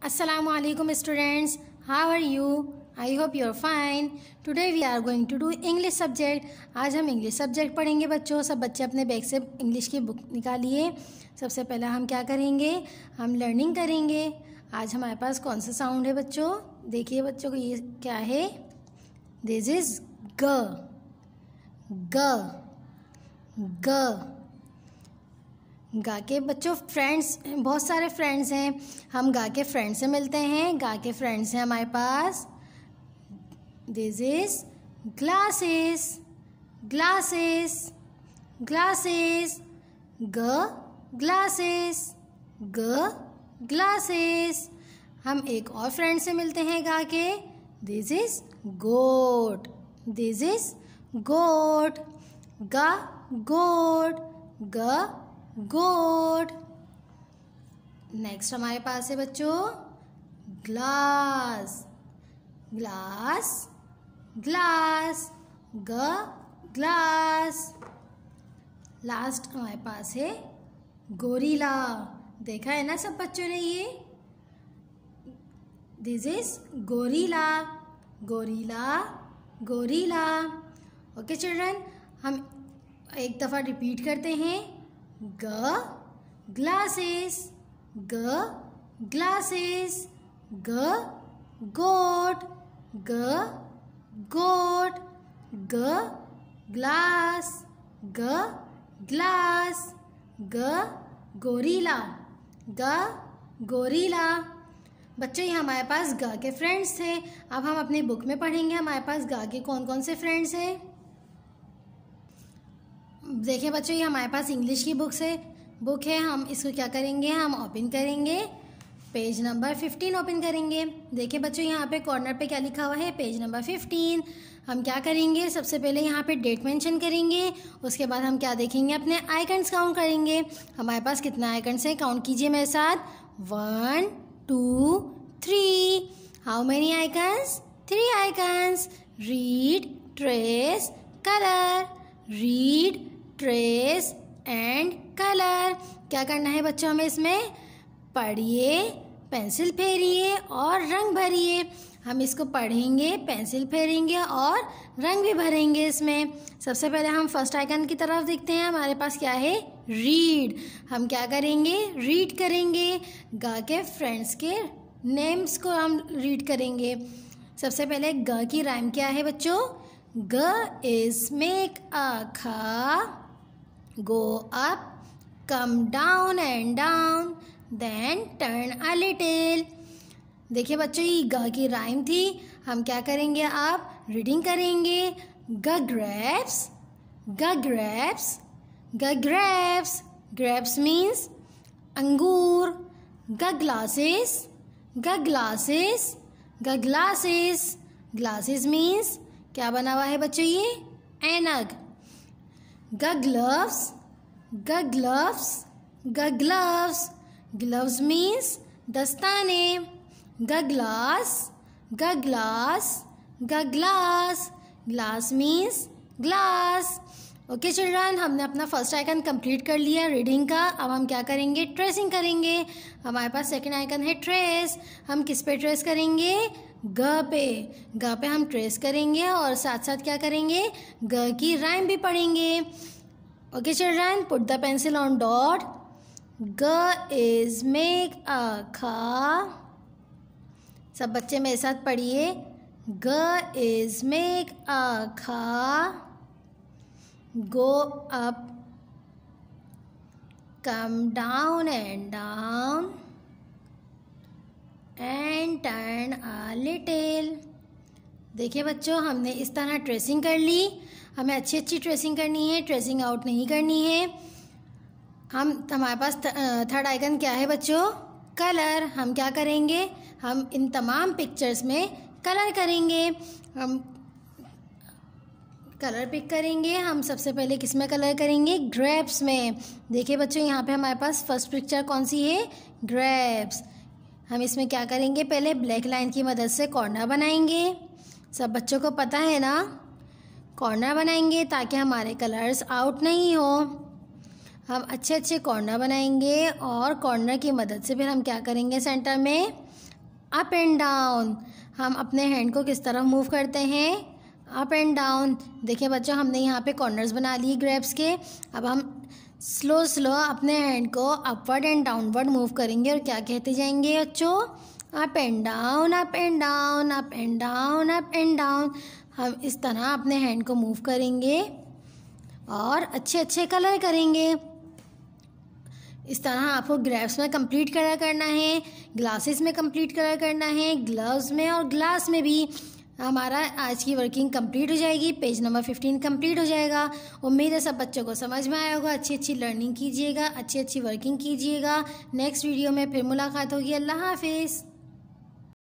Assalamualaikum students how are you I hope you're fine today we are going to do English subject आज हम English subject पढ़ेंगे बच्चों सब बच्चे अपने बैग से इंग्लिश की बुक निकालिए सबसे पहला हम क्या करेंगे हम लर्निंग करेंगे आज हमारे पास कौन सा साउंड है बच्चों देखिए बच्चों को ये क्या है दिस इज ग ग ग गा के बच्चों फ्रेंड्स बहुत सारे फ्रेंड्स हैं हम गा के फ्रेंड से मिलते हैं गा के फ्रेंड्स हैं हमारे पास this is glasses glasses glasses g glasses g glasses हम एक और फ्रेंड से मिलते हैं गा के this is goat this is goat g goat g good next हमारे पास है बच्चों glass glass glass g glass last हमारे पास है गोरीला देखा है ना सब बच्चों ने ये this is gorilla gorilla gorilla okay children हम एक दफ़ा रिपीट करते हैं G glasses G glasses G goat G goat G glass G glass G gorilla G gorilla बच्चों ये हमारे पास गा के फ्रेंड्स थे अब हम अपनी बुक में पढ़ेंगे हमारे पास गा के कौन कौन से फ्रेंड्स हैं देखें बच्चों ये हमारे पास इंग्लिश की बुक्स है बुक है हम इसको क्या करेंगे हम ओपन करेंगे पेज नंबर फिफ्टीन ओपन करेंगे देखिए बच्चों यहाँ पे कॉर्नर पे क्या लिखा हुआ है पेज नंबर फिफ्टीन हम क्या करेंगे सबसे पहले यहाँ पे डेट मेंशन करेंगे उसके बाद हम क्या देखेंगे अपने आइकन्स काउंट करेंगे हमारे पास कितना आइकन्स हैं काउंट कीजिए मेरे साथ one two three how many icons three icons read trace colour read trace and colour क्या करना है बच्चों हमें इसमें पढ़िए पेंसिल फेरिए और रंग भरिए हम इसको पढ़ेंगे पेंसिल फेरेंगे और रंग भी भरेंगे इसमें सबसे पहले हम फर्स्ट आइकन की तरफ देखते हैं हमारे पास क्या है रीड हम क्या करेंगे रीड करेंगे ग के फ्रेंड्स के नेम्स को हम रीड करेंगे सबसे पहले ग की राइम क्या है बच्चों ग इज़ मेक अ खा Go up, come down and down, then turn a little. देखिए बच्चों ये ग की राइम थी हम क्या करेंगे आप रीडिंग करेंगे ग ग्रेप्स ग ग्रेप्स ग ग्रेप्स ग्रेप्स मीन्स अंगूर ग glasses g glasses g glasses glasses means क्या बना हुआ है बच्चों ये एनग ग gloves ग gloves ग gloves gloves means दस्ताने ग glass ग glass ग glass glass means glass okay children हमने अपना फर्स्ट आइकन कंप्लीट कर लिया रीडिंग का अब हम क्या करेंगे ट्रेसिंग करेंगे हमारे पास सेकंड आइकन है ट्रेस हम किस पे ट्रेस करेंगे ग पे ग पे हम ट्रेस करेंगे और साथ साथ क्या करेंगे ग की राइम भी पढ़ेंगे okay children put the pencil on dot g is make a खा सब बच्चे मेरे साथ पढ़िए ग इज मेक अ खा go up come down and down and turn a little देखिए बच्चों हमने इस तरह ट्रेसिंग कर ली हमें अच्छी अच्छी ट्रेसिंग करनी है ट्रेसिंग आउट नहीं करनी है हम हमारे पास थर्ड आइकन क्या है बच्चों कलर हम क्या करेंगे हम इन तमाम पिक्चर्स में कलर करेंगे हम कलर पिक करेंगे हम सबसे पहले किस में कलर करेंगे ग्रेप्स में देखिए बच्चों यहाँ पे हमारे पास फर्स्ट पिक्चर कौन सी है ग्रेप्स हम इसमें क्या करेंगे पहले ब्लैक लाइन की मदद से कॉर्नर बनाएंगे सब बच्चों को पता है ना कॉर्नर बनाएंगे ताकि हमारे कलर्स आउट नहीं हो हम अच्छे अच्छे कॉर्नर बनाएंगे और कॉर्नर की मदद से फिर हम क्या करेंगे सेंटर में अप एंड डाउन हम अपने हैंड को किस तरह मूव करते हैं अप एंड डाउन देखिए बच्चों हमने यहाँ पे कॉर्नर्स बना लिए ग्रेप्स के अब हम स्लो स्लो अपने हैंड को अपवर्ड एंड डाउनवर्ड मूव करेंगे और क्या कहते जाएंगे बच्चों up and down up and down up and down up and down हम इस तरह अपने हैंड को मूव करेंगे और अच्छे अच्छे कलर करेंगे इस तरह आपको ग्रेप्स में कंप्लीट कलर करना है ग्लासेस में कंप्लीट कलर करना है ग्लव्स में और ग्लास में भी हमारा आज की वर्किंग कंप्लीट हो जाएगी पेज नंबर फिफ्टीन कंप्लीट हो जाएगा उम्मीद है सब बच्चों को समझ में आया होगा अच्छी अच्छी लर्निंग कीजिएगा अच्छी अच्छी वर्किंग कीजिएगा नेक्स्ट वीडियो में फिर मुलाकात होगी अल्लाह हाफिज़